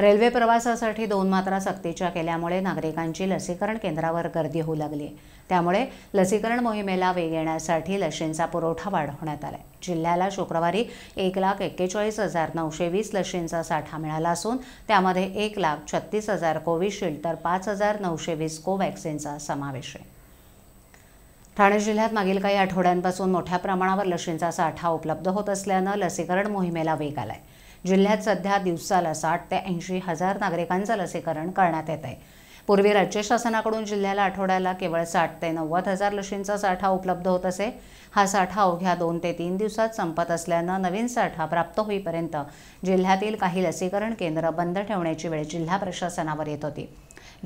railway प्रवासासाठी दोन मात्रा सक्तीच्या केल्यामुळे नागरिकांची लसीकरण केंद्रावर गर्दी होऊ लागली त्यामुळे लसीकरण मोहिमेला वेग येण्यासाठी लशींचा पुरवठा वाढवण्यात आला जिल्ह्याला शुक्रवारी एक लाख एक्केचाळीस हजार नऊशे वीस लशींचा साठा मिळाला असून त्यामध्ये एक लाख छत्तीस हजार कोविशिल्ड तर पाच हजार नऊशे वीस कोवॅक्सिनचा समावेश आहे ठाणे जिल्ह्यात मागील काही आठवड्यांपासून मोठ्या प्रमाणावर लशींचा साठा उपलब्ध होत असल्यानं लसीकरण मोहिमेला वेग आला आहे जिल्ह्यात सध्या दिवसाला साठ ते ऐंशी हजार नागरिकांचं लसीकरण करण्यात येत आहे पूर्वी राज्य शासनाकडून जिल्ह्याला आठवड्याला केवळ साठ ते नव्वद हजार लशींचा साठा उपलब्ध होत असे हा साठा अवघ्या दोन ते तीन दिवसात संपत असल्यानं नवीन साठा प्राप्त होईपर्यंत जिल्ह्यातील काही लसीकरण केंद्र बंद ठेवण्याची वेळ जिल्हा प्रशासनावर येत होती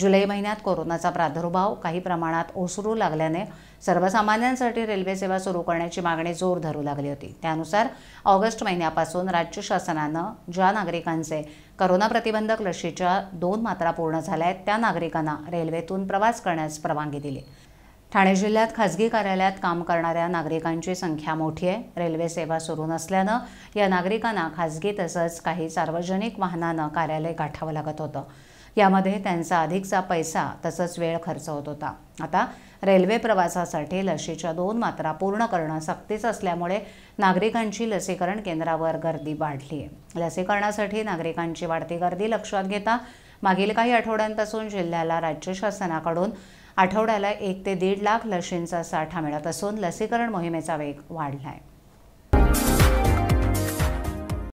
जुलै महिन्यात कोरोनाचा प्रादुर्भाव काही प्रमाणात ओसरू लागल्याने सर्वसामान्यांसाठी रेल्वे सेवा सुरू करण्याची मागणी जोर धरू लागली होती त्यानुसार ऑगस्ट महिन्यापासून राज्य शासनानं ज्या नागरिकांचे करोना प्रतिबंधक लशीच्या दोन मात्रा पूर्ण झाल्या आहेत त्या नागरिकांना रेल्वेतून प्रवास करण्यास परवानगी दिली ठाणे जिल्ह्यात खासगी कार्यालयात काम करणाऱ्या नागरिकांची संख्या मोठी आहे रेल्वे सेवा सुरू नसल्यानं या नागरिकांना खासगी तसंच काही सार्वजनिक वाहनानं कार्यालय गाठावं लागत होतं यामध्ये त्यांचा अधिकचा पैसा तसंच वेळ खर्च होत होता आता रेल्वे प्रवासासाठी लशीच्या दोन मात्रा पूर्ण करणं सक्तीचं असल्यामुळे नागरिकांची लसीकरण केंद्रावर गर्दी वाढली आहे लसीकरणासाठी नागरिकांची वाढती गर्दी लक्षात घेता मागील काही आठवड्यांपासून जिल्ह्याला राज्य शासनाकडून आठवड्याला एक ते दीड लाख लशींचा साठा मिळत असून लसीकरण मोहिमेचा वेग वाढला आहे